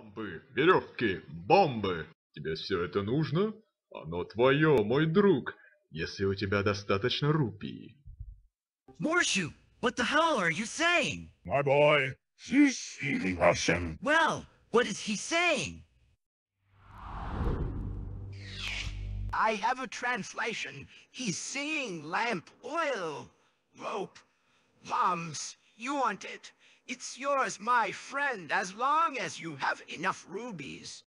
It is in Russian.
Лампы, веревки, бомбы. Тебе все это нужно? Оно твое, мой друг, если у тебя достаточно рупий. Morshu, what the hell are you saying? My boy, he's speaking Russian. Well, what is he saying? I have a translation. He's saying lamp oil, rope, bombs, You want it. It's yours, my friend, as long as you have enough rubies.